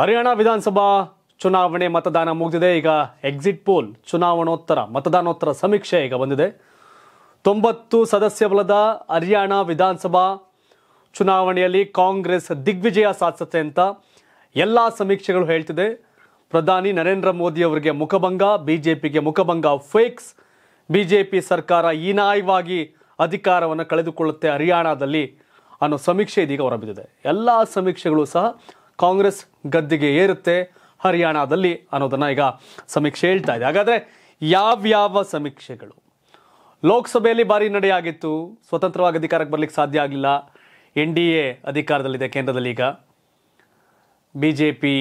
ಹರಿಯಾಣ ವಿಧಾನಸಭಾ ಚುನಾವಣೆ ಮತದಾನ ಮುಗಿದಿದೆ ಈಗ ಎಕ್ಸಿಟ್ ಪೋಲ್ ಚುನಾವಣೋತ್ತರ ಮತದಾನೋತ್ತರ ಸಮೀಕ್ಷೆ ಈಗ ಬಂದಿದೆ ತೊಂಬತ್ತು ಸದಸ್ಯ ಬಲದ ಹರಿಯಾಣ ವಿಧಾನಸಭಾ ಚುನಾವಣೆಯಲ್ಲಿ ಕಾಂಗ್ರೆಸ್ ದಿಗ್ವಿಜಯ ಸಾಧಿಸುತ್ತೆ ಅಂತ ಎಲ್ಲ ಸಮೀಕ್ಷೆಗಳು ಹೇಳ್ತಿದೆ ಪ್ರಧಾನಿ ನರೇಂದ್ರ ಮೋದಿ ಅವರಿಗೆ ಮುಖಭಂಗ ಬಿಜೆಪಿಗೆ ಮುಖಭಂಗ ಫೇಕ್ಸ್ ಬಿಜೆಪಿ ಸರ್ಕಾರ ಹೀನಾಯವಾಗಿ ಅಧಿಕಾರವನ್ನು ಕಳೆದುಕೊಳ್ಳುತ್ತೆ ಹರಿಯಾಣದಲ್ಲಿ ಅನ್ನೋ ಸಮೀಕ್ಷೆ ಇದೀಗ ಹೊರಬಿದ್ದಿದೆ ಎಲ್ಲ ಸಮೀಕ್ಷೆಗಳು ಸಹ ಕಾಂಗ್ರೆಸ್ ಗದ್ದಿಗೆ ಏರುತ್ತೆ ಹರಿಯಾಣದಲ್ಲಿ ಅನ್ನೋದನ್ನ ಈಗ ಸಮೀಕ್ಷೆ ಹೇಳ್ತಾ ಇದೆ ಹಾಗಾದ್ರೆ ಯಾವ್ಯಾವ ಸಮೀಕ್ಷೆಗಳು ಲೋಕಸಭೆಯಲ್ಲಿ ಭಾರಿ ನಡೆಯಾಗಿತ್ತು ಸ್ವತಂತ್ರವಾಗಿ ಅಧಿಕಾರಕ್ಕೆ ಬರ್ಲಿಕ್ಕೆ ಸಾಧ್ಯ ಆಗಲಿಲ್ಲ ಎನ್ ಡಿ ಎ ಅಧಿಕಾರದಲ್ಲಿದೆ ಕೇಂದ್ರದಲ್ಲಿ ಈಗ B J P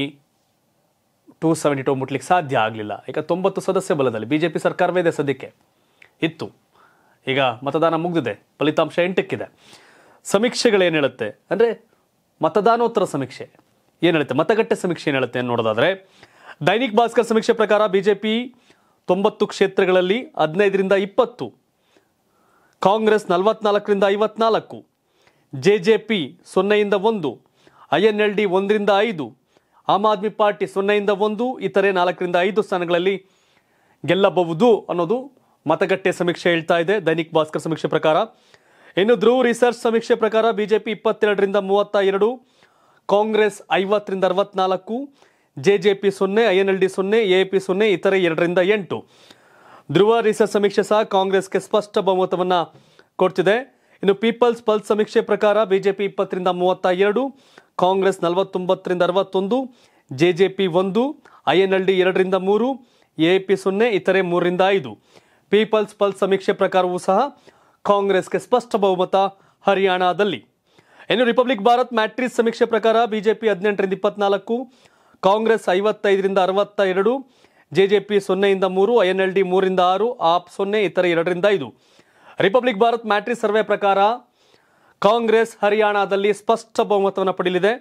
two seventy two ಮುಟ್ಲಿಕ್ಕೆ ಸಾಧ್ಯ ಆಗಲಿಲ್ಲ ಈಗ ತೊಂಬತ್ತು ಸದಸ್ಯ ಬಲದಲ್ಲಿ ಬಿ ಜೆ ಪಿ ಸರ್ಕಾರವೇ ಇದೆ ಸದ್ಯಕ್ಕೆ ಇತ್ತು ಈಗ ಮತದಾನ ಮುಗಿದಿದೆ ಫಲಿತಾಂಶ ಎಂಟಕ್ಕಿದೆ ಸಮೀಕ್ಷೆಗಳೇನು ಹೇಳುತ್ತೆ ಅಂದರೆ ಮತದಾನೋತ್ತರ ಸಮೀಕ್ಷೆ ಏನೇಳುತ್ತೆ ಮತಗಟ್ಟೆ ಸಮೀಕ್ಷೆ ಏನು ಹೇಳುತ್ತೆ ನೋಡೋದಾದರೆ ದೈನಿಕ್ ಭಾಸ್ಕರ್ ಸಮೀಕ್ಷೆ ಪ್ರಕಾರ ಬಿಜೆಪಿ ತೊಂಬತ್ತು ಕ್ಷೇತ್ರಗಳಲ್ಲಿ ಹದಿನೈದರಿಂದ ಇಪ್ಪತ್ತು ಕಾಂಗ್ರೆಸ್ ನಲವತ್ನಾಲ್ಕರಿಂದ ಐವತ್ನಾಲ್ಕು ಜೆ ಜೆ ಪಿ ಸೊನ್ನೆಯಿಂದ ಒಂದು ಐ ಎನ್ ಎಲ್ ಡಿ ಒಂದರಿಂದ ಐದು ಆಮ್ ಆದ್ಮಿ ಪಾರ್ಟಿ ಸೊನ್ನೆಯಿಂದ ಒಂದು ಇತರೆ ನಾಲ್ಕರಿಂದ ಐದು ಸ್ಥಾನಗಳಲ್ಲಿ ಗೆಲ್ಲಬಹುದು ಅನ್ನೋದು ಮತಗಟ್ಟೆ ಸಮೀಕ್ಷೆ ಹೇಳ್ತಾ ಇದೆ ದೈನಿಕ್ ಭಾಸ್ಕರ್ ಸಮೀಕ್ಷೆ ಪ್ರಕಾರ ಇನ್ನು ಧ್ರುವ ರಿಸರ್ಚ್ ಸಮೀಕ್ಷೆ ಪ್ರಕಾರ ಬಿಜೆಪಿ ಇಪ್ಪತ್ತೆರಡರಿಂದ ಮೂವತ್ತ ಎರಡು ಕಾಂಗ್ರೆಸ್ ಐವತ್ತರಿಂದ ಅರವತ್ನಾಲ್ಕು ಜೆ ಜೆ ಪಿ ಸೊನ್ನೆ ಐ ಎನ್ ಎಲ್ ಡಿ ಸೊನ್ನೆ ಎ ಪಿ ಸೊನ್ನೆ ಇತರೆ ಎರಡರಿಂದ ಎಂಟು ಧ್ರುವ ರಿಸರ್ಚ್ ಸಮೀಕ್ಷೆ ಸಹ ಕಾಂಗ್ರೆಸ್ಗೆ ಸ್ಪಷ್ಟ ಬಹುಮತವನ್ನು ಕೊಡ್ತಿದೆ ಇನ್ನು ಪೀಪಲ್ಸ್ ಪಲ್ಸ್ ಸಮೀಕ್ಷೆ ಪ್ರಕಾರ ಬಿಜೆಪಿ ಇಪ್ಪತ್ತರಿಂದ ಮೂವತ್ತ ಎರಡು ಕಾಂಗ್ರೆಸ್ ನಲವತ್ತೊಂಬತ್ತರಿಂದ ಅರವತ್ತೊಂದು ಜೆ ಜೆ ಪಿ ಒಂದು ಐ ಎನ್ ಎಲ್ ಡಿ ಎರಡರಿಂದ ಮೂರು ಎ ಪಿ ಸೊನ್ನೆ ಇತರೆ ಮೂರರಿಂದ ಐದು ಪೀಪಲ್ಸ್ ಪಲ್ಸ್ ಸಮೀಕ್ಷೆ ಪ್ರಕಾರವೂ ಸಹ ಕಾಂಗ್ರೆಸ್ಗೆ ಸ್ಪಷ್ಟ ಬಹುಮತ ಹರಿಯಾಣದಲ್ಲಿ ಇನ್ನು ರಿಪಬ್ಲಿಕ್ ಭಾರತ್ ಮ್ಯಾಟ್ರಿಸ್ ಸಮೀಕ್ಷೆ ಪ್ರಕಾರ ಬಿಜೆಪಿ ಹದಿನೆಂಟರಿಂದ ಇಪ್ಪತ್ನಾಲ್ಕು ಕಾಂಗ್ರೆಸ್ ಐವತ್ತೈದರಿಂದ ಅರವತ್ತ ಎರಡು ಜೆಜೆಪಿ ಸೊನ್ನೆಯಿಂದ ಮೂರು ಎನ್ ಎಲ್ ಡಿ ಮೂರಿಂದ ಆರು ಆಪ್ ಸೊನ್ನೆ ಇತರ ಎರಡರಿಂದ ಐದು ರಿಪಬ್ಲಿಕ್ ಭಾರತ್ ಮ್ಯಾಟ್ರಿಸ್ ಸರ್ವೆ ಪ್ರಕಾರ ಕಾಂಗ್ರೆಸ್ ಹರಿಯಾಣದಲ್ಲಿ ಸ್ಪಷ್ಟ ಬಹುಮತವನ್ನು ಪಡೆಯಲಿದೆ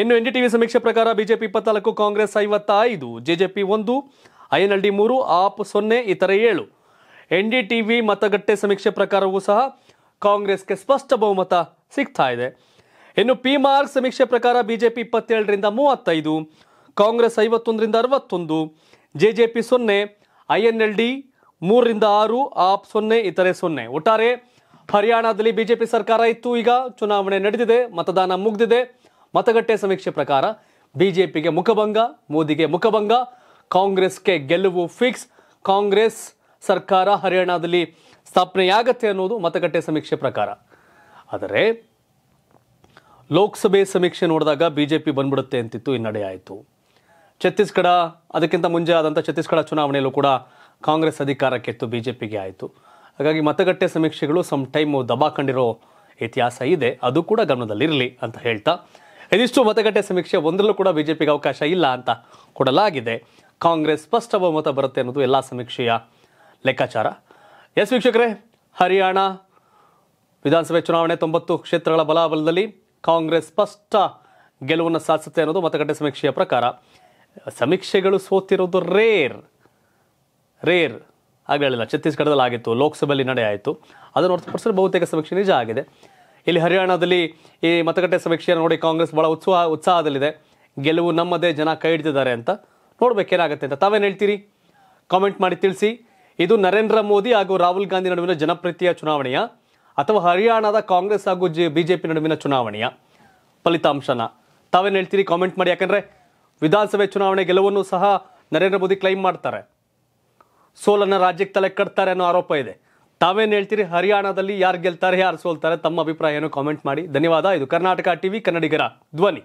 ಇನ್ನು ಎನ್ ಟಿವಿ ಸಮೀಕ್ಷೆ ಪ್ರಕಾರ ಬಿಜೆಪಿ ಇಪ್ಪತ್ನಾಲ್ಕು ಕಾಂಗ್ರೆಸ್ ಐವತ್ತ ಐದು ಜೆಜೆಪಿ ಒಂದು ಡಿ ಮೂರು ಆಪ್ ಸೊನ್ನೆ ಇತರ ಏಳು ಎನ್ ಮತಗಟ್ಟೆ ಸಮೀಕ್ಷೆ ಪ್ರಕಾರವೂ ಸಹ ಕಾಂಗ್ರೆಸ್ಗೆ ಸ್ಪಷ್ಟ ಬಹುಮತ ಸಿಗ್ತಾ ಇದೆ ಇನ್ನು ಪಿ ಮಾರ್ಕ್ ಸಮೀಕ್ಷೆ ಪ್ರಕಾರ ಬಿಜೆಪಿ ಇಪ್ಪತ್ತೇಳರಿಂದ ಮೂವತ್ತೈದು ಕಾಂಗ್ರೆಸ್ ಐವತ್ತೊಂದರಿಂದ ಅರವತ್ತೊಂದು ಜೆ ಜೆ ಪಿ ಸೊನ್ನೆ ಐ ಎನ್ ಎಲ್ ಡಿ ಮೂರರಿಂದ ಆರು ಆಪ್ ಸೊನ್ನೆ ಇತರೆ ಸೊನ್ನೆ ಒಟ್ಟಾರೆ ಹರಿಯಾಣದಲ್ಲಿ ಬಿಜೆಪಿ ಸರ್ಕಾರ ಇತ್ತು ಈಗ ಚುನಾವಣೆ ನಡೆದಿದೆ ಮತದಾನ ಮುಗಿದಿದೆ ಮತಗಟ್ಟೆ ಸಮೀಕ್ಷೆ ಪ್ರಕಾರ ಬಿಜೆಪಿಗೆ ಮುಖಭಂಗ ಮೋದಿಗೆ ಮುಖಭಂಗ ಕಾಂಗ್ರೆಸ್ಗೆ ಗೆಲುವು ಫಿಕ್ಸ್ ಕಾಂಗ್ರೆಸ್ ಸರ್ಕಾರ ಹರಿಯಾಣದಲ್ಲಿ ಸ್ಥಾಪನೆಯಾಗತ್ತೆ ಅನ್ನೋದು ಮತಗಟ್ಟೆ ಸಮೀಕ್ಷೆ ಪ್ರಕಾರ ಆದರೆ ಲೋಕಸಭೆ ಸಮೀಕ್ಷೆ ನೋಡಿದಾಗ ಬಿ ಜೆ ಪಿ ಬಂದ್ಬಿಡುತ್ತೆ ಅಂತಿತ್ತು ಹಿನ್ನಡೆ ಆಯಿತು ಛತ್ತೀಸ್ಗಢ ಅದಕ್ಕಿಂತ ಮುಂಚೆ ಆದಂಥ ಛತ್ತೀಸ್ಗಢ ಚುನಾವಣೆಯಲ್ಲೂ ಕೂಡ ಕಾಂಗ್ರೆಸ್ ಅಧಿಕಾರಕ್ಕೆತ್ತು ಇತ್ತು ಬಿ ಜೆ ಪಿಗೆ ಆಯಿತು ಹಾಗಾಗಿ ಮತಗಟ್ಟೆ ಸಮೀಕ್ಷೆಗಳು ಸಮ್ ಟೈಮು ದಬಾಕೊಂಡಿರೋ ಇತಿಹಾಸ ಇದೆ ಅದು ಕೂಡ ಗಮನದಲ್ಲಿರಲಿ ಅಂತ ಹೇಳ್ತಾ ಇದಿಷ್ಟು ಮತಗಟ್ಟೆ ಸಮೀಕ್ಷೆ ಒಂದರಲ್ಲೂ ಕೂಡ ಬಿ ಜೆ ಪಿಗೆ ಅವಕಾಶ ಇಲ್ಲ ಅಂತ ಕೊಡಲಾಗಿದೆ ಕಾಂಗ್ರೆಸ್ ಸ್ಪಷ್ಟ ಬಹುಮತ ಬರುತ್ತೆ ಅನ್ನೋದು ಎಲ್ಲ ಸಮೀಕ್ಷೆಯ ಲೆಕ್ಕಾಚಾರ ಎಸ್ ವೀಕ್ಷಕರೇ ಹರಿಯಾಣ ವಿಧಾನಸಭೆ ಚುನಾವಣೆ ತೊಂಬತ್ತು ಕ್ಷೇತ್ರಗಳ ಬಲಾಬಲದಲ್ಲಿ ಕಾಂಗ್ರೆಸ್ ಸ್ಪಷ್ಟ ಗೆಲುವನ್ನು ಸಾಧಿಸುತ್ತೆ ಅನ್ನೋದು ಮತಗಟ್ಟೆ ಸಮೀಕ್ಷೆಯ ಪ್ರಕಾರ ಸಮೀಕ್ಷೆಗಳು ಸೋತಿರುವುದು ರೇರ್ ರೇರ್ ಆಗಲಿಲ್ಲ ಛತ್ತೀಸ್ಗಢದಲ್ಲಿ ಆಗಿತ್ತು ಲೋಕಸಭೆಯಲ್ಲಿ ನಡೆ ಆಯಿತು ಅದನ್ನು ಹೊರತುಪಡಿಸಿದ್ರೆ ಬಹುತೇಕ ಸಮೀಕ್ಷೆ ನಿಜ ಆಗಿದೆ ಇಲ್ಲಿ ಹರಿಯಾಣದಲ್ಲಿ ಈ ಮತಗಟ್ಟೆ ಸಮೀಕ್ಷೆಯನ್ನು ನೋಡಿ ಕಾಂಗ್ರೆಸ್ ಭಾಳ ಉತ್ಸಾಹ ಉತ್ಸಾಹದಲ್ಲಿದೆ ಗೆಲುವು ನಮ್ಮದೇ ಜನ ಕೈ ಹಿಡಿದಿದ್ದಾರೆ ಅಂತ ನೋಡ್ಬೇಕೇನಾಗುತ್ತೆ ಅಂತ ತಾವೇನು ಹೇಳ್ತೀರಿ ಕಾಮೆಂಟ್ ಮಾಡಿ ತಿಳಿಸಿ ಇದು ನರೇಂದ್ರ ಮೋದಿ ಹಾಗೂ ರಾಹುಲ್ ಗಾಂಧಿ ನಡುವಿನ ಜನಪ್ರಿಯ ಚುನಾವಣೆಯ ಅಥವಾ ಹರಿಯಾಣದ ಕಾಂಗ್ರೆಸ್ ಹಾಗೂ ಜೆ ಬಿಜೆಪಿ ನಡುವಿನ ಚುನಾವಣೆಯ ಫಲಿತಾಂಶನ ತಾವೇನು ಹೇಳ್ತೀರಿ ಕಾಮೆಂಟ್ ಮಾಡಿ ಯಾಕಂದರೆ ವಿಧಾನಸಭೆ ಚುನಾವಣೆ ಗೆಲುವನ್ನು ಸಹ ನರೇಂದ್ರ ಮೋದಿ ಕ್ಲೈಮ್ ಮಾಡ್ತಾರೆ ಸೋಲನ್ನು ರಾಜ್ಯಕ್ಕೆ ತಲೆ ಕಟ್ತಾರೆ ಅನ್ನೋ ಆರೋಪ ಇದೆ ತಾವೇನು ಹೇಳ್ತೀರಿ ಹರಿಯಾಣದಲ್ಲಿ ಯಾರು ಗೆಲ್ತಾರೆ ಯಾರು ಸೋಲ್ತಾರೆ ತಮ್ಮ ಅಭಿಪ್ರಾಯ ಏನು ಕಾಮೆಂಟ್ ಮಾಡಿ ಧನ್ಯವಾದ ಇದು ಕರ್ನಾಟಕ ಟಿವಿ ಕನ್ನಡಿಗರ ಧ್ವನಿ